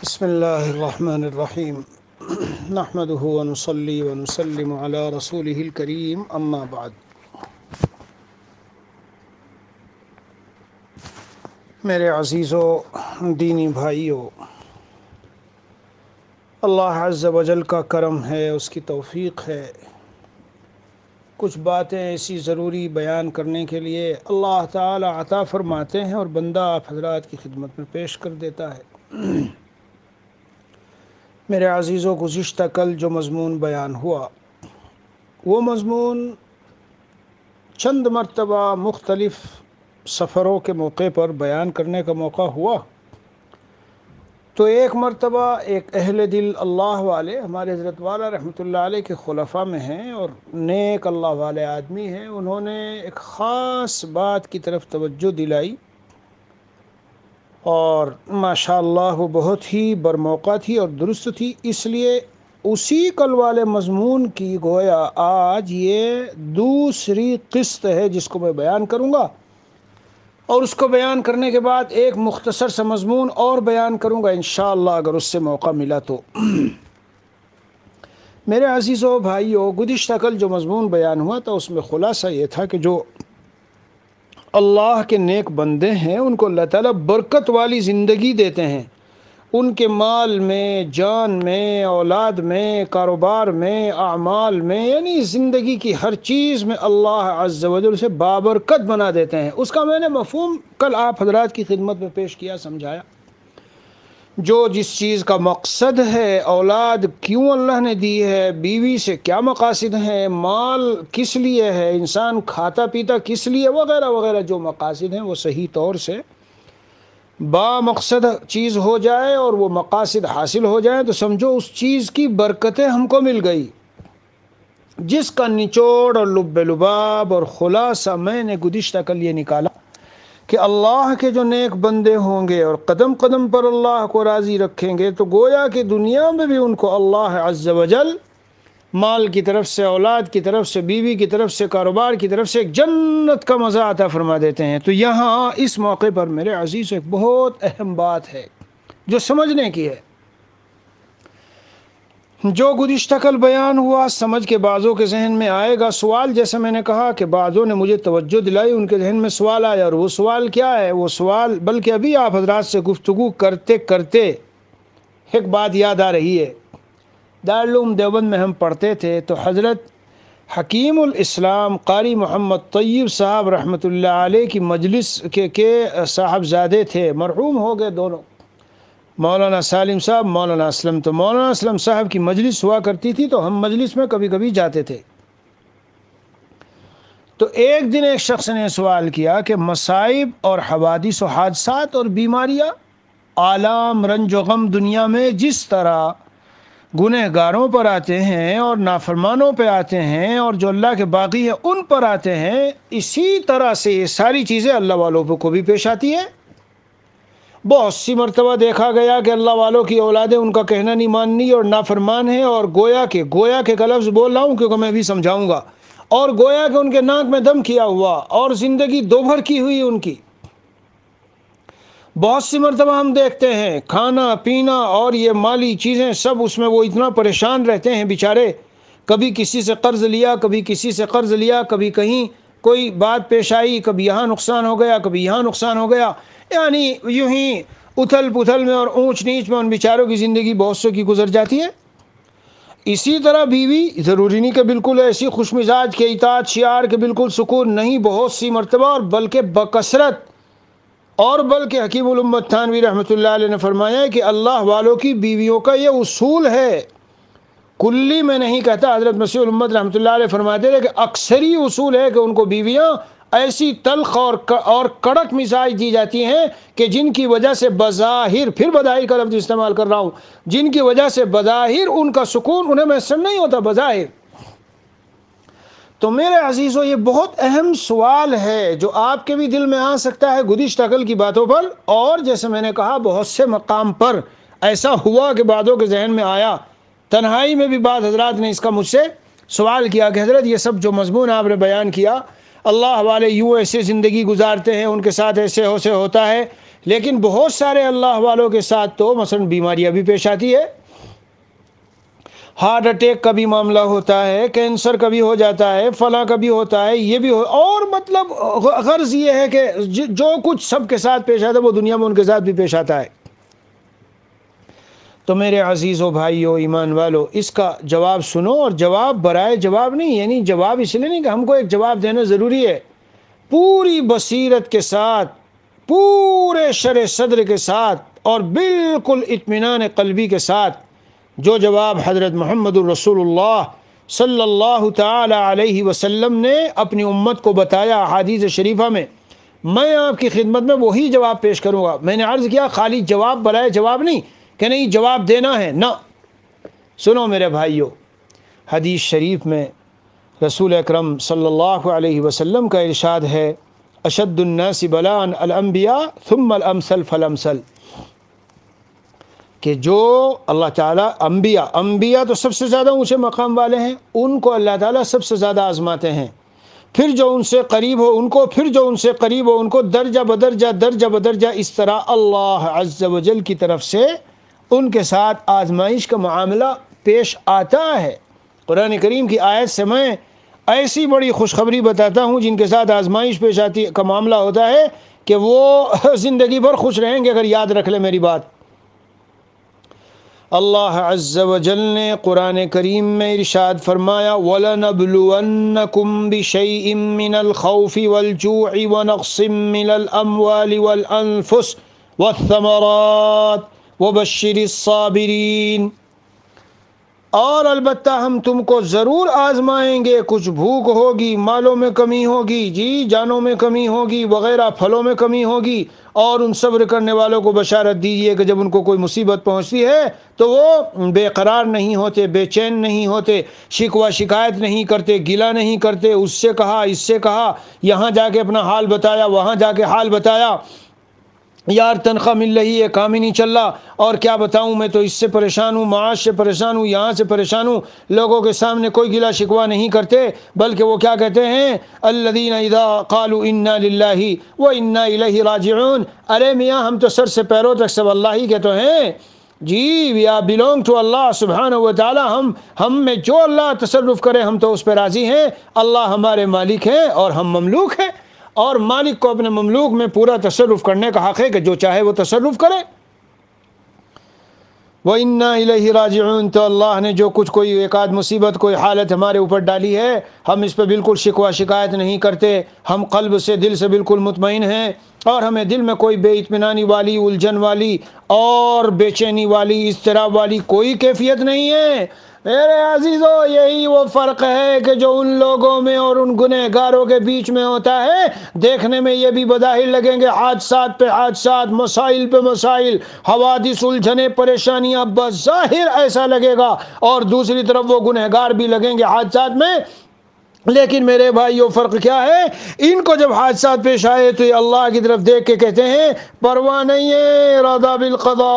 بسم الله الرحمن الرحيم نحمده ونصلي ونسلم على رسوله الكريم أما بعد मेरे अजीज़ों दीनी भाइयों अल्लाह अज़ वजल का करम है उसकी तौफीक है कुछ बातें ऐसी ज़रूरी बयान करने के लिए अल्लाह ताला अता फ़रमाते हैं और बंदा आप हजरात की खिदमत में पेश कर देता है मेरे अज़ीज़ों गुज्त कल जो मजमून बयान हुआ वो मजमून चंद मरतबा मुख्तलफ़ सफ़रों के मौके पर बयान करने का मौका हुआ तो एक मरतबा एक अहल दिल अल्लाह वाले हमारे हजरत वाला रहमत के खुलफा में हैं और नेक अल्लाह वाले आदमी हैं उन्होंने एक ख़ास बात की तरफ तवज्जो दिलाई और माशाल्लाह वो बहुत ही बरमौका थी और दुरुस्त थी इसलिए उसी कल वाले मजमून की गोया आज ये दूसरी किस्त है जिसको मैं बयान करूँगा और उसको बयान करने के बाद एक मुख्तसर सा मजमून और बयान करूँगा इन अगर उससे मौका मिला तो मेरे अजीज़ों भाइयों गुज्त कल जो मजमून बयान हुआ था उसमें खुलासा ये था कि जो अल्लाह के नेक बंदे हैं उनको अल्लाह ताला बरकत वाली ज़िंदगी देते हैं उनके माल में जान में औलाद में कारोबार में आमाल में यानी ज़िंदगी की हर चीज़ में अल्लाह अज्जवजल से बाबरकत बना देते हैं उसका मैंने मफहम कल आप हजरात की खिदमत में पेश किया समझाया जो जिस चीज़ का मकसद है औलाद क्यों अल्लाह ने दी है बीवी से क्या मकासद हैं माल किस लिए है इंसान खाता पीता किस लिए वगैरह वगैरह जो मकासद हैं वो सही तौर से बामकसद चीज़ हो जाए और वो मकासद हासिल हो जाए तो समझो उस चीज़ की बरकतें हमको मिल गई जिसका निचोड़ और लुब लुबाब और ख़ुलासा मैंने गुज्त कल ये निकाला कि अल्लाह के जो नेक बंदे होंगे और कदम कदम पर अल्लाह को राज़ी रखेंगे तो गोया कि दुनिया में भी उनको अल्लाह अज्जल माल की तरफ से औलाद की तरफ से बीवी की तरफ से कारोबार की तरफ से एक जन्नत का मज़ा आता फरमा देते हैं तो यहाँ इस मौके पर मेरे अजीज़ एक बहुत अहम बात है जो समझने की है जो गुज्त कल बयान हुआ समझ के बाज़ों के जहन में आएगा सवाल जैसे मैंने कहा कि बाज़ों ने मुझे तवज्जो दिलाई उनके जहन में सवाल आया और वो सवाल क्या है वो सवाल बल्कि अभी आप हजरात से गुफ्तु करते करते एक बात याद आ रही है दारूम देवबंद में हम पढ़ते थे तो हज़रत हकीमलाम कारी मोहम्मद तयब साहब रहमत आ की मजलिस के, के साहबजादे थे मरहूम हो गए दोनों मौलाना सालिम साहब मौलाना असलम तो मौलाना असलम साहब की मजलिस हुआ करती थी तो हम मजलिस में कभी कभी जाते थे तो एक दिन एक शख्स ने सवाल किया कि मसाइब और हवादिस हादसा और बीमारियाँ आलाम रंज गम दुनिया में जिस तरह गुनहगारों पर आते हैं और नाफरमानों पर आते हैं और जो अल्लाह के बाकी हैं उन पर आते हैं इसी तरह से ये सारी चीज़ें अल्लाह वालों को भी पेश आती है बहुत सी मरतबा देखा गया कि अल्लाह वालों की औलादें उनका कहना नहीं माननी और नाफरमान है और गोया के गोया के का लफ्ज़ बोल रहा हूँ क्योंकि मैं भी समझाऊँगा और गोया के उनके नाक में दम किया हुआ और ज़िंदगी दोभर की हुई उनकी बहुत सी मरतबा हम देखते हैं खाना पीना और ये माली चीज़ें सब उसमें वो इतना परेशान रहते हैं बेचारे कभी किसी से कर्ज़ लिया कभी किसी से कर्ज़ लिया कभी कहीं कोई बात पेश आई कभी यहाँ नुकसान हो गया कभी यहाँ नुकसान हो गया यानी यूं ही उथल पुथल में और ऊंच नीच में उन बेचारों की ज़िंदगी बहुत सो की गुजर जाती है इसी तरह बीवी ज़रूरी नहीं कि बिल्कुल ऐसी खुश मिजाज के इताज शार के बिल्कुल सुकून नहीं बहुत सी मरतबा और बल्कि बकसरत और बल्कि हकीमत थानवी रहमत ने फरमाया है कि अल्लाह वालों की बीवियों का ये उसूल है कुल्ली में नहीं कहता हजरत मसीमत रहमत फरमाते रहे कि अक्सर ही उसूल है कि उनको बीवियाँ ऐसी तलख और और कड़क मिजाज दी जाती हैं कि जिनकी वजह से बज़ाहिर फिर बज़ाहिर का लफ्ज़ इस्तेमाल कर रहा हूँ जिनकी वजह से बज़ाहिर उनका सुकून उन्हें मैसर नहीं होता बज़ाहिर तो मेरे अजीज़ों ये बहुत अहम सवाल है जो आपके भी दिल में आ सकता है गुदिश अकल की बातों पर और जैसे मैंने कहा बहुत से मकाम पर ऐसा हुआ कि बातों के जहन में आया तन्हाई में भी बाद हजरात ने इसका मुझसे सवाल किया कि हजरत ये सब जो मजमून आपने बयान किया अल्लाह वाले यूँ ऐसे ज़िंदगी गुजारते हैं उनके साथ ऐसे हो से होता है लेकिन बहुत सारे अल्लाह वालों के साथ तो मसलन बीमारियाँ भी पेश आती है हार्ट अटैक का भी मामला होता है कैंसर का भी हो जाता है फला का भी होता है ये भी हो और मतलब गर्ज ये है कि जो कुछ सब के साथ पेश आता है वो दुनिया में उनके साथ भी पेश आता है तो मेरे अजीज़ भाई हो ईमान वालों इसका जवाब सुनो और जवाब बरए जवाब नहीं यानी जवाब इसलिए नहीं कि हमको एक जवाब देना ज़रूरी है पूरी बसीरत के साथ पूरे शर सदर के साथ और बिल्कुल इतमान कलबी के साथ जो जवाब हज़रत महमद रसूलुल्लाह सल्लल्लाहु अलैहि वसल्लम ने अपनी उम्मत को बताया हादीज़ शरीफा में मैं आपकी खिदमत में वही जवाब पेश करूँगा मैंने अर्ज़ किया खाली जवाब बरए जवाब नहीं कि नहीं जवाब देना है ना सुनो मेरे भाइयों हदीस शरीफ में रसूल अकरम सल्लल्लाहु अलैहि वसल्लम का इरशाद है अशदुन्नासी बलान अलम्बिया थुमसल फलमसल कि जो अल्लाह ताला अम्बिया अम्बिया तो सबसे ज़्यादा ऊंचे मकाम वाले हैं उनको अल्लाह ताला सबसे ज़्यादा आज़माते हैं फिर जो उनसे करीब हो उनको फिर जो उनसे करीब हो उनको दर्जा बदर्जा दर्जा बदर्जा इस तरह अल्लाह अज्जल की तरफ से उनके साथ आजमाइश का मामला पेश आता है कुरान करीम की आयत से मैं ऐसी बड़ी खुशखबरी बताता हूँ जिनके साथ आजमाइश पेश आती का मामला होता है कि वो ज़िंदगी भर खुश रहेंगे अगर याद रख ले मेरी बात अल्लाह अज़्ज़ ने कुरान करीम में इरशाद फरमाया वलनबलुवन्नकुम बिशैइन मिनल खौफि वल जूइ व मिनल अमवालि वल अनफुस वबशर साबरीन और अलबत् हम तुमको ज़रूर आजमाएंगे कुछ भूख होगी मालों में कमी होगी जी जानों में कमी होगी वगैरह फलों में कमी होगी और उन सब्र करने वालों को बशारत दीजिए कि जब उनको कोई मुसीबत पहुँचती है तो वो बेकरार नहीं होते बेचैन नहीं होते शिकवा शिकायत नहीं करते गिला नहीं करते उससे कहा इससे कहा यहाँ जाके अपना हाल बताया वहाँ जाके हाल बताया यार तनख्वाह मिल रही है काम ही नहीं चल रहा और क्या बताऊं मैं तो इससे परेशान हूं माश से परेशान हूं यहाँ से परेशान हूं लोगों के सामने कोई गिला शिकवा नहीं करते बल्कि वो क्या कहते हैं अल्लदीन इदा कालू इन्ना ला व इन्ना राज अरे मियाँ हम तो सर से पैरों तक सब अल्लाह ही कहते तो हैं जी we are belong to Allah सुबहान व ताली हम हम में जो अल्लाह तसरफ़ करे हम तो उस पर राज़ी हैं अल्लाह हमारे मालिक हैं और हम ममलूक हैं और मालिक को अपने ममलूक में पूरा तसरफ करने का हक़ है कि जो चाहे वो तसरुफ करे वह इन्ना राजन तो अल्लाह ने जो कुछ कोई एक आध मुसीबत कोई हालत हमारे ऊपर डाली है हम इस पर बिल्कुल शिकवा शिकायत नहीं करते हम कल्ब से दिल से बिल्कुल मुतमिन हैं और हमें दिल में कोई बेतमानी वाली उलझन वाली और बेचैनी वाली इस तरह वाली कोई कैफियत नहीं है मेरे अजीजो यही वो फ़र्क है कि जो उन लोगों में और उन गुनहगारों के बीच में होता है देखने में ये भी बज़ाहिर लगेंगे हादसा पे हादसा मसाइल पे मसाइल हवादिस उलझने परेशानियां बज़ाहिर ऐसा लगेगा और दूसरी तरफ वो गुनहगार भी लगेंगे हादसा में लेकिन मेरे भाई यो फ़र्क क्या है इनको जब हादसा पेश आए तो ये अल्लाह की तरफ देख के कहते हैं परवाह नहीं है रादा बिलकदा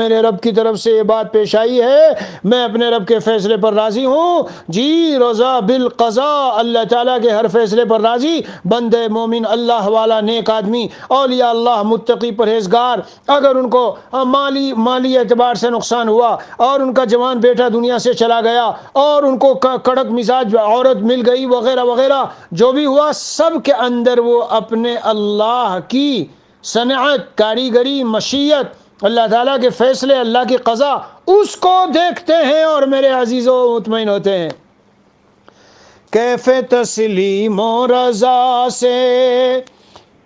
मेरे रब की तरफ से ये बात पेश आई है मैं अपने रब के फैसले पर राज़ी हूँ जी रोज़ा बिलकज़ा अल्लाह ताला के हर फैसले पर राज़ी बंदे मोमिन अल्लाह वाला नेक आदमी अलिया अल्लाह मुतकी परहेजगार अगर उनको माली माली एतबार से नुकसान हुआ और उनका जवान बेटा दुनिया से चला गया और उनको कड़क मिजाज औरत मिल गई गई वगैरह वगैरह जो भी हुआ सब के अंदर वो अपने अल्लाह की सनात कारीगरी मशीयत अल्लाह ताला के फैसले अल्लाह की कज़ा उसको देखते हैं और मेरे अजीज़ों मुतमिन होते हैं कैफे तस्लीम रज़ा से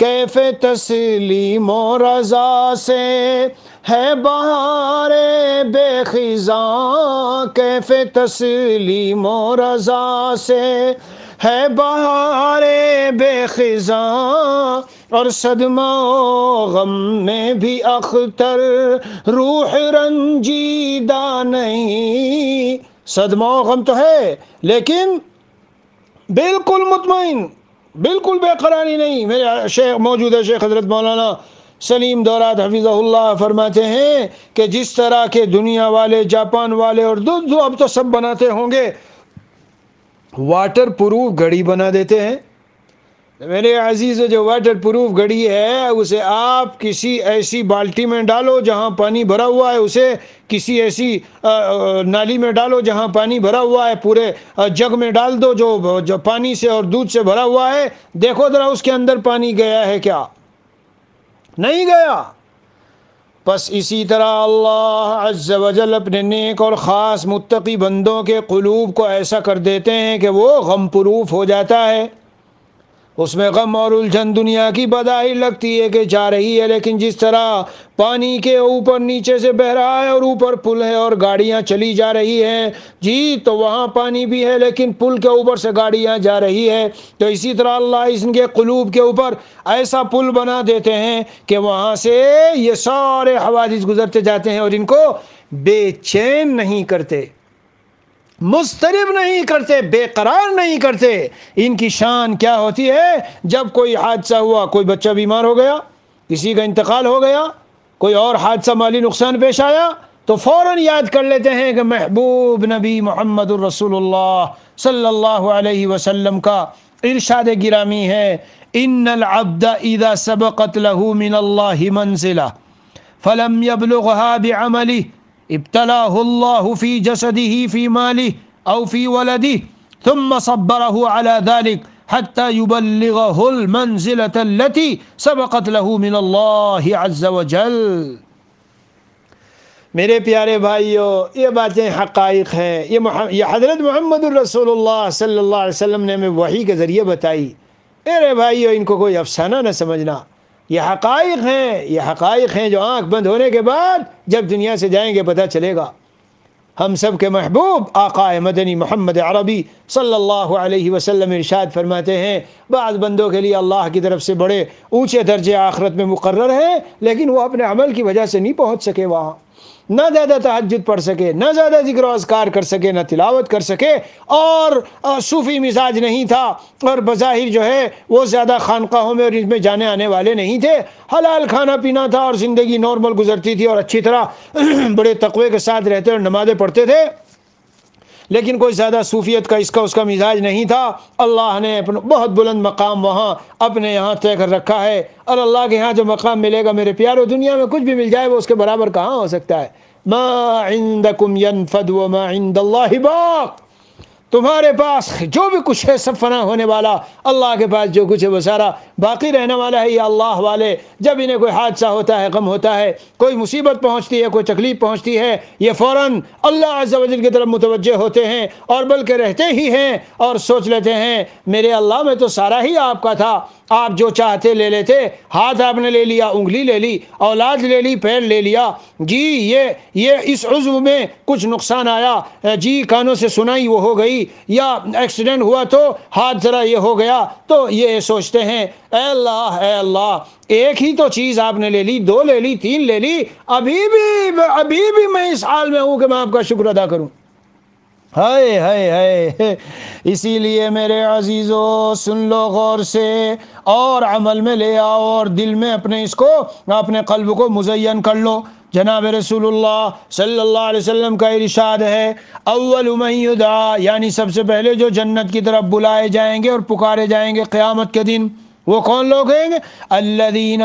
कैफे तस्लीम रज़ा से है बहार बेखिजा कैफे तस्लीम रजा से है बहार बेखिजा और सदमा गम में भी अख्तर रूह रंजीदा नहीं सदमा गम तो है लेकिन बिल्कुल मुतमिन बिल्कुल बेकरारी नहीं मेरे शेख मौजूद है शेख हजरत मौलाना सलीम दौरा हफिज़ल्ला फरमाते हैं कि जिस तरह के दुनिया वाले जापान वाले और दो दो अब तो सब बनाते होंगे वाटर प्रूफ घड़ी बना देते हैं मेरे अजीज़ जो वाटर प्रूफ घड़ी है उसे आप किसी ऐसी बाल्टी में डालो जहाँ पानी भरा हुआ है उसे किसी ऐसी नाली में डालो जहाँ पानी भरा हुआ है पूरे जग में डाल दो जो जो पानी से और दूध से भरा हुआ है देखो ज़रा उसके अंदर पानी गया है क्या नहीं गया बस इसी तरह अल्लाह अज्जल अपने नेक और ख़ास मुत्तकी बंदों के कलूब को ऐसा कर देते हैं कि वो गम प्रूफ हो जाता है उसमें गम और उलझन दुनिया की बदाही लगती है कि जा रही है लेकिन जिस तरह पानी के ऊपर नीचे से बह रहा है और ऊपर पुल है और गाड़ियां चली जा रही हैं जी तो वहाँ पानी भी है लेकिन पुल के ऊपर से गाड़ियां जा रही है तो इसी तरह अल्लाह इनके कलूब के ऊपर ऐसा पुल बना देते हैं कि वहाँ से ये सारे हवादिस गुजरते जाते हैं और इनको बेचैन नहीं करते मुस्तरब नहीं करते बेकरार नहीं करते इनकी शान क्या होती है जब कोई हादसा हुआ कोई बच्चा बीमार हो गया किसी का इंतकाल हो गया कोई और हादसा माली नुकसान पेश आया तो फ़ौर याद कर लेते हैं कि महबूब नबी मोहम्मद रसूल सल्ला अलैहि का इर्शाद गिरामी है इन अबदा सबकत लहू मिन मंजिला फ़लम यबलुहा बमली इब्तलाफ़ी जसदी ही फ़ी माली अवफ़ी वलदी तुम सब्बरहु अला दालिक हत्ता युबल्लिगहुल मंजिलतल्लती सबकत लहू मिन अल्लाह अज़्ज़ वजल मेरे प्यारे भाइयों ये बातें हक़ाइक हैं ये ये हज़रत मोहम्मद रसोल्ला सल्ला वसम ने हमें वही के ज़रिए बताई मेरे भाइयों इनको कोई अफसाना न समझना ये हकाइक हैं ये हकाइक हैं जो आँख बंद होने के बाद जब दुनिया से जाएंगे पता चलेगा हम सब के महबूब आकाए मदनी मोहम्मद अरबी सल्लल्लाहु अलैहि वसल्लम इरशाद फरमाते हैं बाद बंदों के लिए अल्लाह की तरफ से बड़े ऊँचे दर्जे आखरत में मुकर्र हैं लेकिन वो अपने अमल की वजह से नहीं पहुँच सके वहाँ ना ज़्यादा तहजद पढ़ सके ना ज़्यादा जिक्र असकार कर सके ना तिलावत कर सके और सूफ़ी मिजाज नहीं था और बज़ाहिर जो है वो ज़्यादा खानकाहों में और इसमें जाने आने वाले नहीं थे हलाल खाना पीना था और ज़िंदगी नॉर्मल गुजरती थी और अच्छी तरह बड़े तकवे के साथ रहते और नमाज़ें पढ़ते थे लेकिन कोई ज़्यादा सूफियत का इसका उसका मिजाज नहीं था अल्लाह ने अपना बहुत बुलंद मकाम वहाँ अपने यहाँ तय कर रखा है और अल्लाह के यहाँ जो मकाम मिलेगा मेरे प्यारो दुनिया में कुछ भी मिल जाए वो उसके बराबर कहाँ हो सकता है माँ इंदकुम यनफद व माँ बाक़ तुम्हारे पास जो भी कुछ है सब फना होने वाला अल्लाह के पास जो कुछ है वो सारा बाकी रहने वाला है ये अल्लाह वाले जब इन्हें कोई हादसा होता है गम होता है कोई मुसीबत पहुंचती है कोई तकलीफ़ पहुंचती है ये फ़ौर अल्लाह अजल की तरफ मुतव होते हैं और बल्कि रहते ही हैं और सोच लेते हैं मेरे अल्लाह में तो सारा ही आपका था आप जो चाहते ले लेते हाथ आपने ले लिया उंगली ले ली औलाद ले ली पैर ले लिया जी ये ये इस उज्व में कुछ नुकसान आया जी कानों से सुनाई वो हो गई या एक्सीडेंट हुआ तो हाथ ज़रा ये हो गया तो ये सोचते हैं अल्लाह अल्लाह एक ही तो चीज़ आपने ले ली दो ले ली तीन ले ली अभी भी अभी भी मैं इस हाल में हूँ कि मैं आपका शुक्र अदा करूँ हाय हाय हाय इसीलिए मेरे अजीज़ों सुन लो गौर से और अमल में ले आओ और दिल में अपने इसको अपने कल्ब को मुजयन कर लो जनाब रसूलुल्लाह सल्लल्लाहु अलैहि वसल्लम का इरशाद है अव्वल उमैदा यानी सबसे पहले जो जन्नत की तरफ बुलाए जाएंगे और पुकारे जाएंगे क़यामत के दिन वो कौन लोग हैं अल्लादीन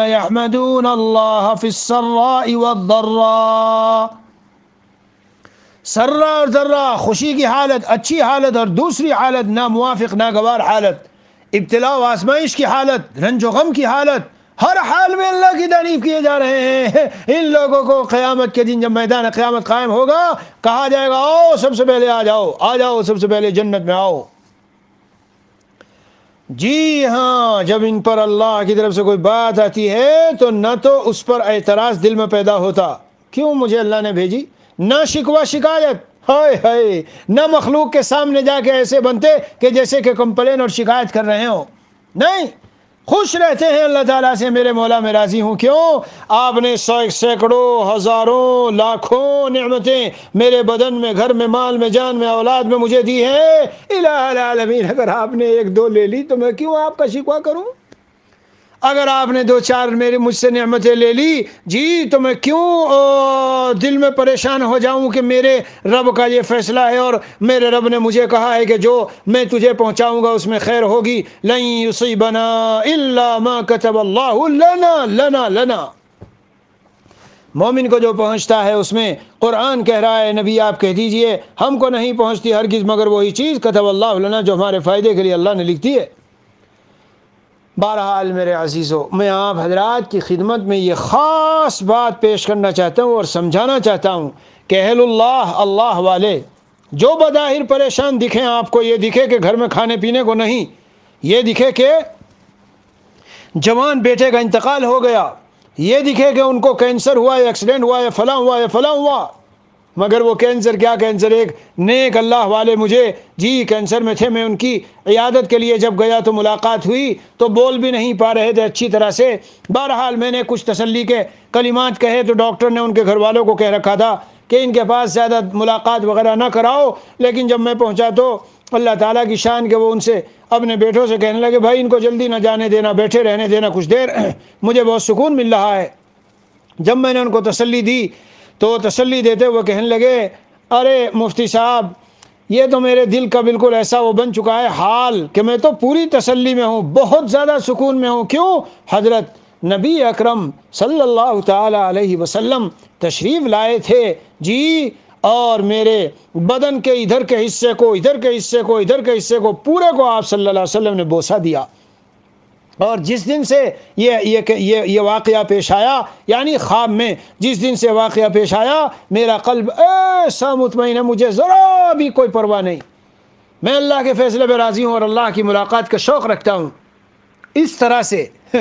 अल्लाह फिसर्रा सर्रा और दर्रा खुशी की हालत अच्छी हालत और दूसरी हालत ना मुआफ़ नागवार हालत इब्तला आजमाइश की हालत रंज गम की हालत हर हाल में अल्लाह की तारीफ किए जा रहे हैं इन लोगों को क़्यामत के दिन जब मैदान क़्यामत कायम होगा कहा जाएगा आओ सबसे पहले आ जाओ आ जाओ सबसे पहले जन्नत में आओ जी हाँ जब इन पर अल्लाह की तरफ से कोई बात आती है तो न तो उस पर एतराज़ दिल में पैदा होता क्यों मुझे अल्लाह ने भेजी ना शिकवा शिकायत हाय हाय ना मखलूक के सामने जाके ऐसे बनते कि जैसे कि कंप्लेन और शिकायत कर रहे हो नहीं खुश रहते हैं अल्लाह ताला से मेरे मौला में राज़ी हूँ क्यों आपने सौ सैकड़ों हज़ारों लाखों नमतें मेरे बदन में घर में माल में जान में औलाद में मुझे दी है इलामीन अगर आपने एक दो ले ली तो मैं क्यों आपका शिकवा करूँ अगर आपने दो चार मेरी मुझसे नहमतें ले ली जी तो मैं क्यों दिल में परेशान हो जाऊं कि मेरे रब का ये फैसला है और मेरे रब ने मुझे कहा है कि जो मैं तुझे पहुंचाऊंगा उसमें खैर होगी लई उसी बना इल्ला कतब अल्लाह लना लना लना मोमिन को जो पहुंचता है उसमें कुरान कह रहा है नबी आप कह दीजिए हमको नहीं पहुंचती चीज़ मगर वही चीज़ कतब अल्लाह लना जो हमारे फ़ायदे के लिए अल्लाह ने लिख दी है बहरहाल मेरे अजीज़ों मैं आप हजरात की खिदमत में ये ख़ास बात पेश करना चाहता हूँ और समझाना चाहता हूँ कि अहलुल्लाह अल्लाह वाले जो बज़ाहिर परेशान दिखे आपको ये दिखे कि घर में खाने पीने को नहीं ये दिखे कि जवान बेटे का इंतकाल हो गया ये दिखे कि उनको कैंसर हुआ या एक्सीडेंट हुआ या फला हुआ या फला हुआ मगर वो कैंसर क्या कैंसर एक नेक अल्लाह वाले मुझे जी कैंसर में थे मैं उनकी इयादत के लिए जब गया तो मुलाकात हुई तो बोल भी नहीं पा रहे थे अच्छी तरह से बहरहाल मैंने कुछ तसल्ली के कलिमात कहे तो डॉक्टर ने उनके घर वालों को कह रखा था कि इनके पास ज़्यादा मुलाकात वगैरह ना कराओ लेकिन जब मैं पहुँचा तो अल्लाह ताला की शान के वो उनसे अपने बेटों से कहने लगे भाई इनको जल्दी ना जाने देना बैठे रहने देना कुछ देर मुझे बहुत सुकून मिल रहा है जब मैंने उनको तसल्ली दी तो तसल्ली देते हुए कहने लगे अरे मुफ्ती साहब ये तो मेरे दिल का बिल्कुल ऐसा वो बन चुका है हाल कि मैं तो पूरी तसल्ली में हूँ बहुत ज़्यादा सुकून में हूँ क्यों हजरत नबी अकरम सल्लल्लाहु अलैहि वसल्लम तशरीफ़ लाए थे जी और मेरे बदन के इधर के हिस्से को इधर के हिस्से को इधर के हिस्से को पूरे को आप सल्लल्लाहु अलैहि वसल्लम ने बोसा दिया और जिस दिन से ये ये ये ये वाक़ पेश आया यानी ख्वाब में जिस दिन से वाक़ पेश आया मेरा कल्ब ऐसा मुतमिन है मुझे ज़रा भी कोई परवाह नहीं मैं अल्लाह के फ़ैसले पर राज़ी हूँ और अल्लाह की मुलाकात का शौक़ रखता हूँ इस तरह से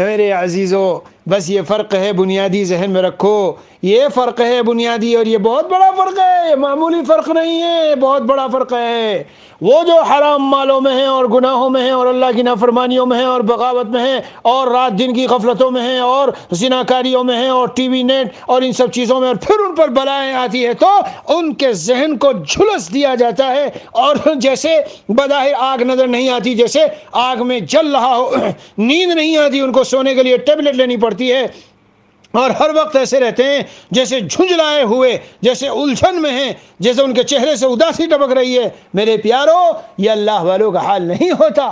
मेरे अजीज़ों बस ये फ़र्क है बुनियादी जहन में रखो ये फ़र्क है बुनियादी और ये बहुत बड़ा फ़र्क है मामूली फ़र्क नहीं है बहुत बड़ा फ़र्क है वो जो हराम मालों में है और गुनाहों में है और अल्लाह की नाफरमानियों में है और बगावत में है और रात दिन की गफलतों में है और जिनाकारियों में है और टी वी नेट और इन सब चीज़ों में और फिर उन पर बलाएँ आती है तो उनके जहन को झुलस दिया जाता है और जैसे बज़ाहिर आग नज़र नहीं आती जैसे आग में जल रहा हो नींद नहीं आती उनको सोने के लिए टेबलेट लेनी पड़ती करती है और हर वक्त ऐसे रहते हैं जैसे झुंझलाए हुए जैसे उलझन में हैं जैसे उनके चेहरे से उदासी टपक रही है मेरे प्यारो ये अल्लाह वालों का हाल नहीं होता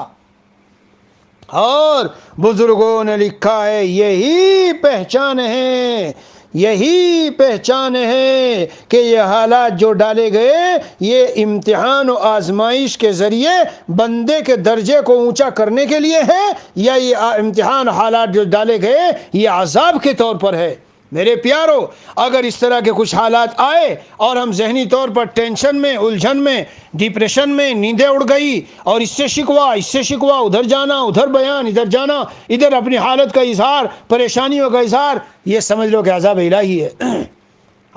और बुजुर्गों ने लिखा है यही पहचान है यही पहचान है कि ये हालात जो डाले गए ये इम्तिहान और आजमाइश के ज़रिए बंदे के दर्जे को ऊंचा करने के लिए है या ये इम्तिहान हालात जो डाले गए ये आज़ाब के तौर पर है मेरे प्यारो अगर इस तरह के कुछ हालात आए और हम जहनी तौर पर टेंशन में उलझन में डिप्रेशन में नींदें उड़ गई और इससे शिकवा इससे शिकवा उधर जाना उधर बयान इधर जाना इधर अपनी हालत का इजहार परेशानियों का इजहार ये समझ लो कि आज़ाब इलाही है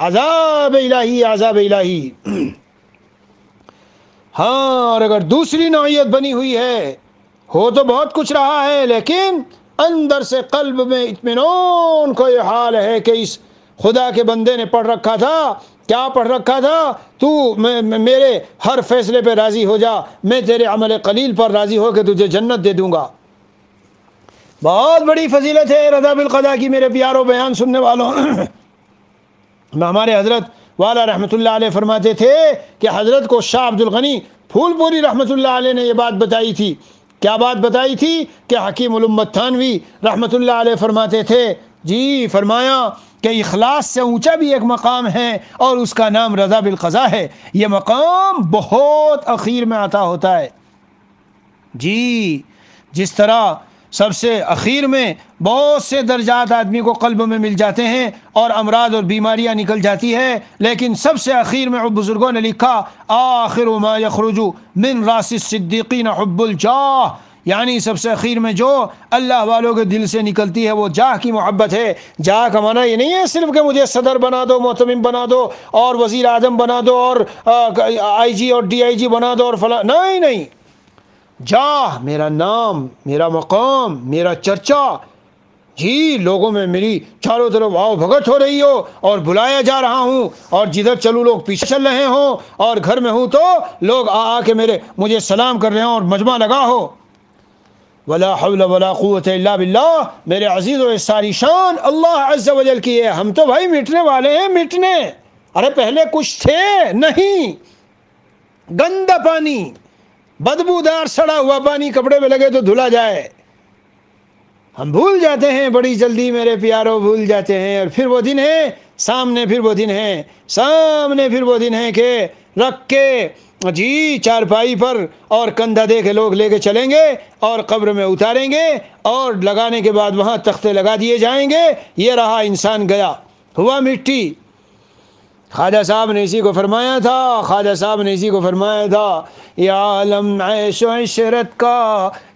आज़ाब इलाही आज़ाब इलाही हाँ और अगर दूसरी नौीयत बनी हुई है हो तो बहुत कुछ रहा है लेकिन अंदर से कल्ब में इतमान को यह हाल है कि इस खुदा के बंदे ने पढ़ रखा था क्या पढ़ रखा था तू मेरे हर फैसले पे राज़ी हो जा मैं तेरे अमल कलील पर राज़ी के तुझे जन्नत दे दूंगा बहुत बड़ी फजीलत है रजा बिलकदा की मेरे प्यारो बयान सुनने वालों हमारे हजरत वाला रहमत फरमाते थे कि हजरत को शाह अब्दुल गनी फूलपुरी रहमत ने यह बात बताई थी क्या बात बताई थी कि हकीम उलम्मत थानवी रहमतुल्लाह अलैह फरमाते थे जी फरमाया कि इखलास से ऊंचा भी एक मकाम है और उसका नाम रजा बिलखज़ा है यह मकाम बहुत अखीर में आता होता है जी जिस तरह सबसे अखीर में बहुत से दर्जात आदमी को कल्ब में मिल जाते हैं और अमराज और बीमारियां निकल जाती है लेकिन सबसे अखीर में बुज़ुर्गों ने लिखा आखिर यखरुजु मिन रासिद्दीकीन हब्बुल जाह यानी सबसे अखीर में जो अल्लाह वालों के दिल से निकलती है वो जाह की मोहब्बत है जाह का माना ये नहीं है सिर्फ कि मुझे सदर बना दो मोहतम बना दो और वज़ी अजम बना दो और आई जी और डी आई जी बना दो और फला नहीं नहीं जा मेरा नाम मेरा मकाम मेरा चर्चा जी लोगों में मेरी चारों तरफ आओ भगत हो रही हो और बुलाया जा रहा हूँ और जिधर चलूँ लोग पीछे चल रहे हों और घर में हूँ तो लोग आ आके मेरे मुझे सलाम कर रहे हों और मजमा लगा हो वला हौल वला क़ुवत इल्ला बिल्लाह मेरे अजीज़ और सारी शान अल्लाह अज़्ज़ा वजल की है हम तो भाई मिटने वाले हैं मिटने अरे पहले कुछ थे नहीं गंदा पानी बदबूदार सड़ा हुआ पानी कपड़े में लगे तो धुला जाए हम भूल जाते हैं बड़ी जल्दी मेरे प्यारो भूल जाते हैं और फिर वो दिन है सामने फिर वो दिन है सामने फिर वो दिन है कि रख के जी चारपाई पर और कंधा दे के लोग लेके चलेंगे और कब्र में उतारेंगे और लगाने के बाद वहाँ तख्ते लगा दिए जाएंगे ये रहा इंसान गया हुआ मिट्टी ख्वाजा साहब ने इसी को फरमाया था ख्वाजा साहब ने इसी को फरमाया था ये आलम ऐश इशरत का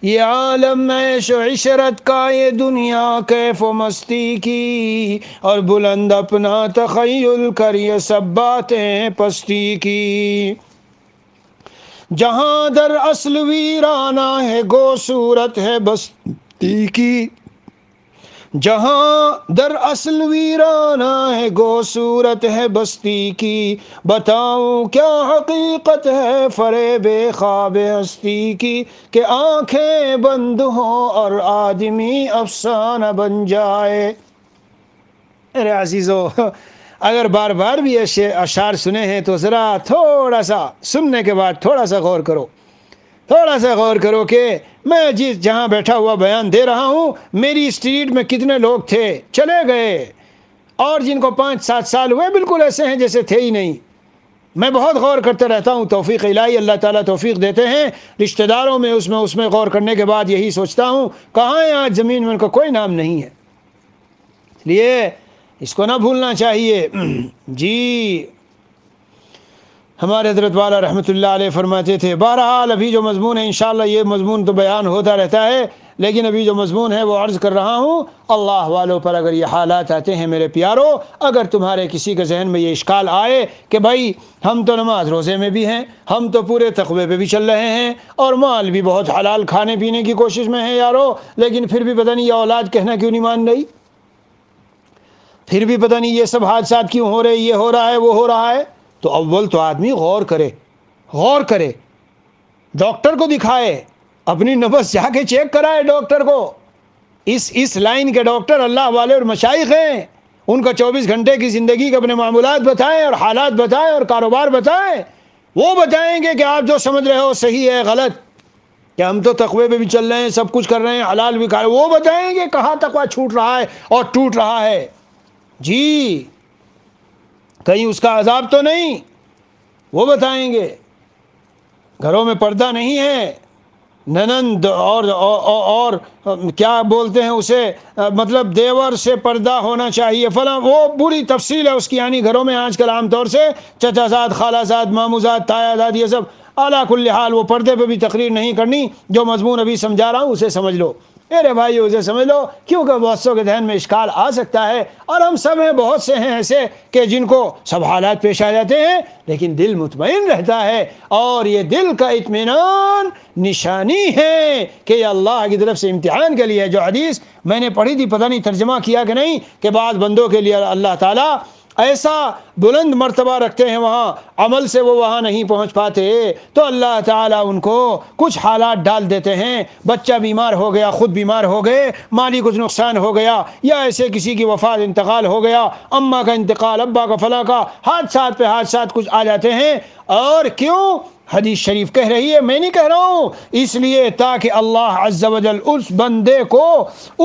ये आलम ऐश इशरत का ये दुनिया कैफ मस्ती की और बुलंद अपना तखयल कर ये सब बातें पस्ती की जहाँ दर असल वीराना है गो सूरत है बस्ती की जहा दर असल वीराना है गो सूरत है बस्ती की बताओ क्या हकीकत है फरे ख्वाब हस्ती की कि आंखें बंद हो और आदमी अफसाना बन जाए अरे आजीज़ो अगर बार बार भी ऐसे अशार सुने हैं तो ज़रा थोड़ा सा सुनने के बाद थोड़ा सा गौर करो थोड़ा सा गौर करो कि मैं जिस जहाँ बैठा हुआ बयान दे रहा हूँ मेरी स्ट्रीट में कितने लोग थे चले गए और जिनको पाँच सात साल हुए बिल्कुल ऐसे हैं जैसे थे ही नहीं मैं बहुत गौर करते रहता हूँ तोफ़ी इलाही अल्लाह ताला तोफ़ी देते हैं रिश्तेदारों में उसमें उसमें गौर करने के बाद यही सोचता हूँ कहाँ है आज ज़मीन में उनका कोई नाम नहीं है इसलिए इसको ना भूलना चाहिए जी हमारे हजरत वाला रहमत ला फरमाते थे बहरहाल अभी जो मजमून है इन ये मजमून तो बयान होता रहता है लेकिन अभी जो मजमून है वो अर्ज़ कर रहा हूँ अल्लाह वालों पर अगर ये हालात आते हैं मेरे प्यारो अगर तुम्हारे किसी के जहन में ये इश्काल आए कि भाई हम तो नमाज रोज़े में भी हैं हम तो पूरे तकबे पे भी चल रहे हैं और माल भी बहुत हलाल खाने पीने की कोशिश में है यारो लेकिन फिर भी पता नहीं ये औलाद कहना क्यों नहीं मान रही फिर भी पता नहीं ये सब हादसा क्यों हो रहे ये हो रहा है वो हो रहा है तो अव्वल तो आदमी गौर करे गौर करे डॉक्टर को दिखाए अपनी नबस जाके चेक कराए डॉक्टर को इस इस लाइन के डॉक्टर अल्लाह वाले और मशाइक हैं उनका 24 घंटे की ज़िंदगी के अपने मामूलत बताएं और हालात बताएं और कारोबार बताएं वो बताएंगे कि आप जो समझ रहे हो सही है गलत क्या हम तो तकवे पे भी चल रहे हैं सब कुछ कर रहे हैं हलाल भी खा रहे वो बताएंगे कहाँ तकवा छूट रहा है और टूट रहा है जी कहीं उसका अजाब तो नहीं वो बताएंगे घरों में पर्दा नहीं है ननंद और और, और क्या बोलते हैं उसे मतलब देवर से पर्दा होना चाहिए फला वो बुरी तफसील है उसकी यानी घरों में आजकल आमतौर से चचाजाद खालाजाद मामूजाद तायाजाद ये सब अला कुल्ल हाल वो पर्दे पे भी तकरीर नहीं करनी जो मजमून अभी समझा रहा हूँ उसे समझ लो मेरे भाई उसे समझ लो क्योंकि बहुत सौ के दहन में इश्काल आ सकता है और हम सब हैं बहुत से हैं ऐसे कि जिनको सब हालात पेश आ जाते हैं लेकिन दिल मुतमिन रहता है और ये दिल का इतमान निशानी है कि अल्लाह की तरफ से इम्तहान के लिए जो हदीस मैंने पढ़ी थी पता नहीं तर्जमा किया कि नहीं कि बाद बंदों के लिए अल्लाह ताला ऐसा बुलंद मर्तबा रखते हैं वहाँ अमल से वो वहाँ नहीं पहुँच पाते तो अल्लाह ताला उनको कुछ हालात डाल देते हैं बच्चा बीमार हो गया ख़ुद बीमार हो गए माली कुछ नुकसान हो गया या ऐसे किसी की वफात इंतकाल हो गया अम्मा का इंतकाल अब्बा का फला का हाथ साथ पे हाथ साथ कुछ आ जाते हैं और क्यों हदीस शरीफ कह रही है मैं नहीं कह रहा हूँ इसलिए ताकि अल्लाह अज्जवजल उस बंदे को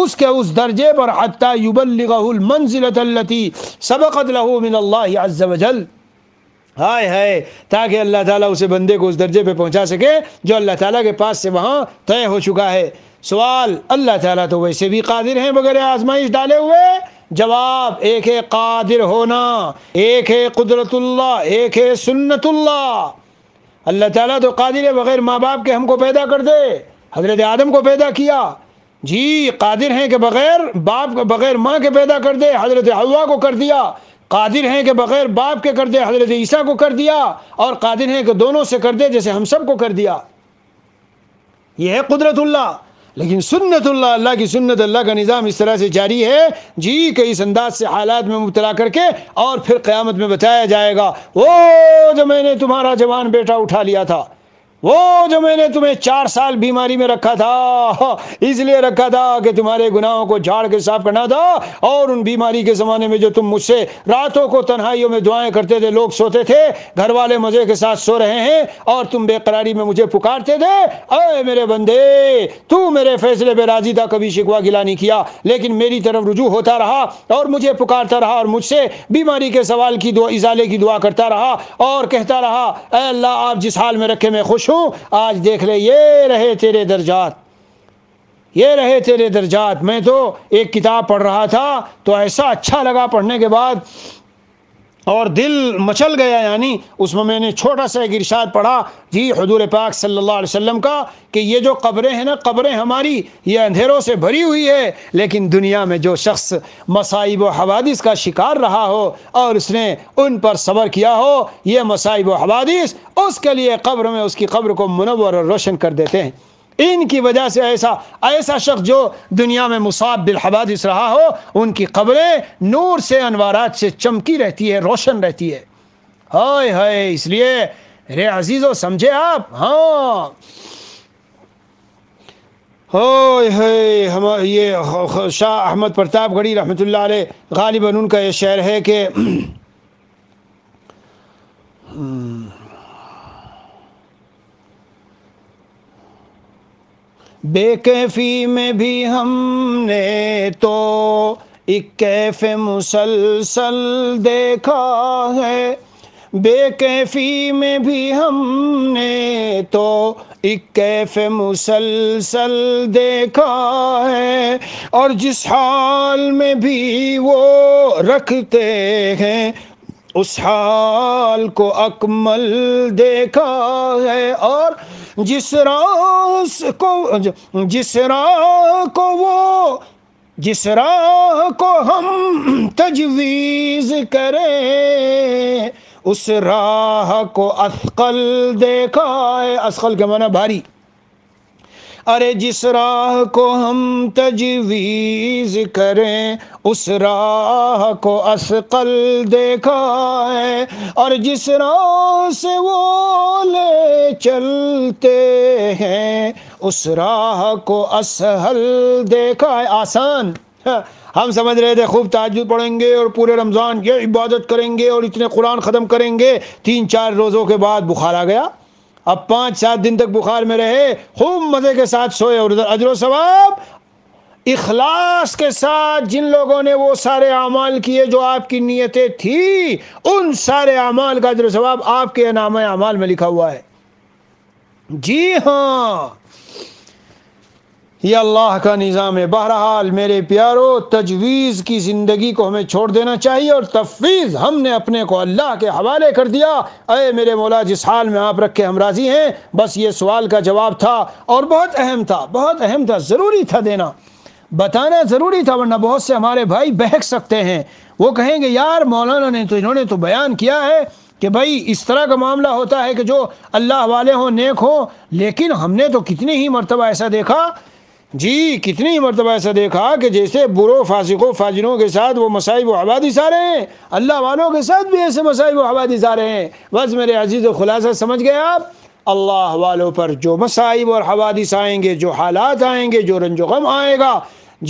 उसके उस दर्जे पर हती युबलमंजिलती सबकत लहू मिन अल्लाह हाय ताकि अल्लाह ताला उसे बंदे को उस दर्जे पे पहुंचा सके जो अल्लाह ताला के पास से वहाँ तय हो चुका है सवाल अल्लाह ताला तो वैसे भी कादिर हैं बगैर आजमाइश डाले हुए जवाब एक है कादिर होना एक है कुदरतुल्ला एक है सुन्नतुल्ला अल्लाह ताला तो कादिर बग़ैर माँ बाप के हमको पैदा कर दे हज़रत आदम को पैदा किया जी कादिर हैं कि बग़ैर बाप के बग़ैर माँ के पैदा कर दे हज़रत हवा को कर दिया कादिर हैं कि बग़ैर बाप के कर दे हज़रत ईसा को कर दिया और कादिर हैं कि दोनों से कर दे जैसे हम सब को कर दिया यह है कुदरतल्ला लेकिन सुन्नतुल्ला अल्लाह की सुन्नत अल्लाह का निज़ाम इस तरह से जारी है जी के इस अंदाज से हालात में मुबतला करके और फिर क़यामत में बचाया जाएगा वो जो मैंने तुम्हारा जवान बेटा उठा लिया था वो जो मैंने तुम्हें चार साल बीमारी में रखा था इसलिए रखा था कि तुम्हारे गुनाहों को झाड़ के साफ करना था और उन बीमारी के ज़माने में जो तुम मुझसे रातों को तन्हाइयों में दुआएं करते थे लोग सोते थे घर वाले मज़े के साथ सो रहे हैं और तुम बेकरारी में मुझे पुकारते थे अरे मेरे बंदे तू मेरे फैसले पर राजी था कभी शिकवा गिला नहीं किया लेकिन मेरी तरफ रुजू होता रहा और मुझे पुकारता रहा और मुझसे बीमारी के सवाल की दुआ इजाले की दुआ करता रहा और कहता रहा अल्लाह आप जिस हाल में रखे मैं खुश बख्शूं आज देख ले ये रहे तेरे दर्जात ये रहे तेरे दर्जात मैं तो एक किताब पढ़ रहा था तो ऐसा अच्छा लगा पढ़ने के बाद और दिल मचल गया यानी उसमें मैंने छोटा सा एक इरशाद पढ़ा जी हजूर पाक सल्लल्लाहु अलैहि वसल्लम का कि ये जो कब्रें हैं ना कब्रें हमारी ये अंधेरों से भरी हुई है लेकिन दुनिया में जो शख्स मसाइब हवादिस का शिकार रहा हो और उसने उन पर सबर किया हो ये मसाइब हवादिस उसके लिए कब्र में उसकी कब्र को मुनवर और रोशन कर देते हैं इनकी वजह से ऐसा ऐसा शख्स जो दुनिया में मुसाब बिलहबादिस रहा हो उनकी खबरें नूर से अनवारात से चमकी रहती है रोशन रहती है हाय हाय इसलिए रे अजीज़ो समझे आप हाँ होय हम ये शाह अहमद प्रताप गढ़ी रहमत गालिबन उनका ये शहर है कि हम्म। बेकैफी में भी हमने तो एक कैफे मुसलसल देखा है बेकैफी में भी हमने तो एक कैफे मुसलसल देखा है और जिस हाल में भी वो रखते हैं उस हाल को अकमल देखा है और जिस रास को जिस राह को वो जिस राह को हम तजवीज़ करें उस राह को असकल देखा है असकल के माना भारी अरे जिस राह को हम तजवीज़ करें उस राह को असकल देखा है और जिस राह से वो ले चलते हैं उस राह को असहल देखा है आसान हाँ, हम समझ रहे थे खूब ताजुद पढ़ेंगे और पूरे रमज़ान की इबादत करेंगे और इतने कुरान ख़त्म करेंगे तीन चार रोज़ों के बाद बुखार आ गया अब पांच सात दिन तक बुखार में रहे खूब मज़े के साथ सोए और उधर अजर सवाब इखलास के साथ जिन लोगों ने वो सारे अमाल किए जो आपकी नीयतें थी उन सारे अमाल का अजर सवाब आपके नाम अमाल में लिखा हुआ है जी हाँ ये अल्लाह का निज़ाम है बहरहाल मेरे प्यारो तजवीज़ की ज़िंदगी को हमें छोड़ देना चाहिए और तफवीज़ हमने अपने को अल्लाह के हवाले कर दिया अरे मेरे मौला जिस हाल में आप रखे हम राज़ी हैं बस ये सवाल का जवाब था और बहुत अहम था बहुत अहम था ज़रूरी था देना बताना ज़रूरी था वरना बहुत से हमारे भाई बहक सकते हैं वो कहेंगे यार मौलाना ने तो इन्होंने तो बयान किया है कि भाई इस तरह का मामला होता है कि जो अल्लाह वाले हों नेक हों लेकिन हमने तो कितने ही मरतबा ऐसा देखा जी कितनी मरतबा ऐसा देखा कि जैसे बुरो फासिको फाजिरों के साथ वो मसाइब आबादी सा रहे हैं अल्लाह वालों के साथ भी ऐसे मसाइब व सा रहे हैं बस मेरे अजीज़ खुलासा समझ गए आप अल्लाह वालों पर जो मसाइब और हवादिस आएंगे जो हालात आएंगे जो रंजो गम आएगा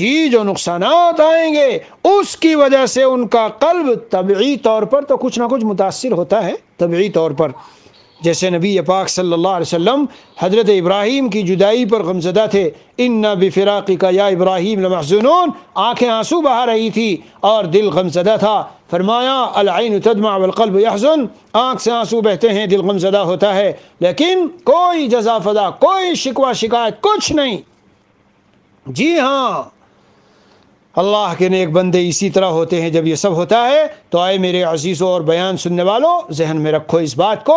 जी जो नुकसान आएंगे उसकी वजह से उनका कल्ब तबी तौर पर तो कुछ ना कुछ मुतासर होता है तबी तौर पर जैसे नबी पाक सल्लल्लाहु अलैहि वसल्लम हज़रत इब्राहिम की जुदाई पर गमजदा थे इन न बिफिराक़ी का या इब्राहिम लमहजून आँखें आंसू बहा रही थी और दिल गमजदा था फरमाया अलैन तदमा यहजन आँख से आंसू बहते हैं दिल गमजदा होता है लेकिन कोई जजाफदा कोई शिकवा शिकायत कुछ नहीं जी हाँ अल्लाह के नेक बंदे इसी तरह होते हैं जब ये सब होता है तो आए मेरे अजीज़ों और बयान सुनने वालों जहन में रखो इस बात को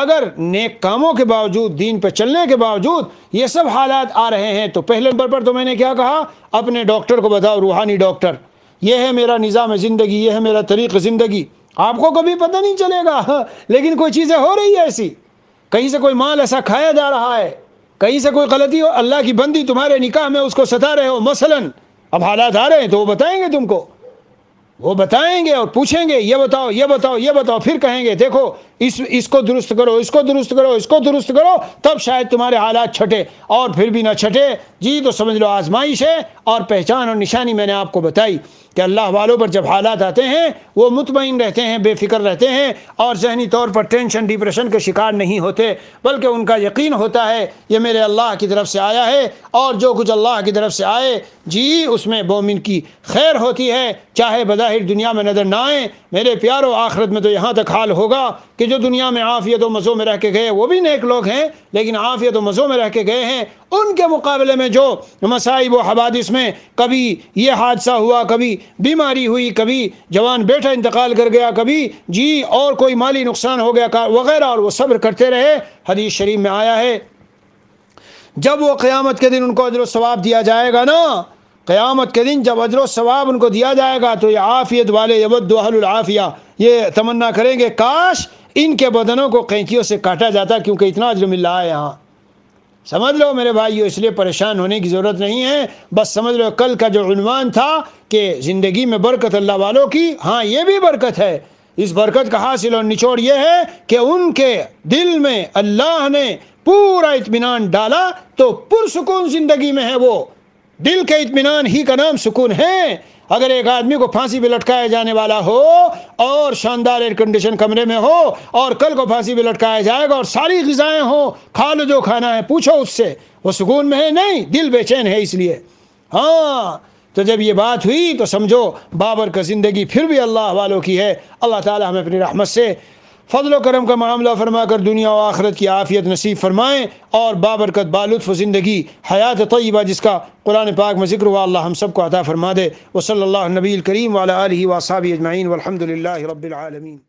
अगर नेक कामों के बावजूद दीन पर चलने के बावजूद ये सब हालात आ रहे हैं तो पहले नंबर पर तो मैंने क्या कहा अपने डॉक्टर को बताओ रूहानी डॉक्टर ये है मेरा निज़ाम ज़िंदगी यह है मेरा तरीक़ ज़िंदगी आपको कभी पता नहीं चलेगा लेकिन कोई चीज़ें हो रही है ऐसी कहीं से कोई माल ऐसा खाया जा रहा है कहीं से कोई गलती हो अल्लाह की बंदी तुम्हारे निकाह में उसको सता रहे हो मसलन अब हालात आ रहे हैं तो वो बताएंगे तुमको वो बताएंगे और पूछेंगे ये बताओ ये बताओ ये बताओ फिर कहेंगे देखो इस इसको दुरुस्त करो इसको दुरुस्त करो इसको दुरुस्त करो तब शायद तुम्हारे हालात छटे और फिर भी ना छटे जी तो समझ लो आजमाइश है और पहचान और निशानी मैंने आपको बताई कि अल्लाह वालों पर जब हालात आते हैं वो मुतमिन रहते हैं बेफिक्र रहते हैं और जहनी तौर पर टेंशन डिप्रेशन के शिकार नहीं होते बल्कि उनका यकीन होता है ये मेरे अल्लाह की तरफ से आया है और जो कुछ अल्लाह की तरफ से आए जी उसमें बोमिन की खैर होती है चाहे बज़ाहिर दुनिया में नज़र ना आए मेरे प्यारो आखरत में तो यहाँ तक हाल होगा कि जो दुनिया में आफियत व मज़ों में रह के गए वो भी नेक लोग हैं लेकिन आफियत व मज़ों में रह के गए हैं उनके मुकाबले में जो मसाइब व हवादिस में कभी ये हादसा हुआ कभी बीमारी हुई कभी जवान बेटा इंतकाल कर गया कभी जी और कोई माली नुकसान हो गया वगैरह और वो सब्र करते रहे हदीस शरीफ में आया है जब वो क़यामत के दिन उनको अजर सवाब दिया जाएगा ना क़यामत के दिन जब अजर सवाब उनको दिया जाएगा तो ये आफ़ियत वाले यबदाफिया ये तमन्ना करेंगे काश इनके बदनों को कैंकियों से काटा जाता क्योंकि इतना अजर मिल रहा है यहाँ समझ लो मेरे भाई इसलिए परेशान होने की ज़रूरत नहीं है बस समझ लो कल का जो उनवान था कि ज़िंदगी में बरकत अल्लाह वालों की हाँ ये भी बरकत है इस बरकत का हासिल और निचोड़ ये है कि उनके दिल में अल्लाह ने पूरा इतमान डाला तो पुरसकून ज़िंदगी में है वो दिल के इतमान ही का नाम सुकून है अगर एक आदमी को फांसी पे लटकाया जाने वाला हो और शानदार एयर कंडीशन कमरे में हो और कल को फांसी पे लटकाया जाएगा और सारी गजाएं हो खा लो जो खाना है पूछो उससे वो सुकून में है नहीं दिल बेचैन है इसलिए हाँ तो जब ये बात हुई तो समझो बाबर का ज़िंदगी फिर भी अल्लाह वालों की है अल्लाह ताला हमें अपनी रहमत से फजल करम का मामला फरमा कर दुनिया और आखरत की आफियत नसीब फरमाएँ और बाबरकत बालुफ़ ज़िंदगी हयात तयबा जिसका कुरान पाक में जिक्र वाल हम सबको अता फरमा दे वसल नबी करीम वाला वसाबी अजमाइन रबालमीन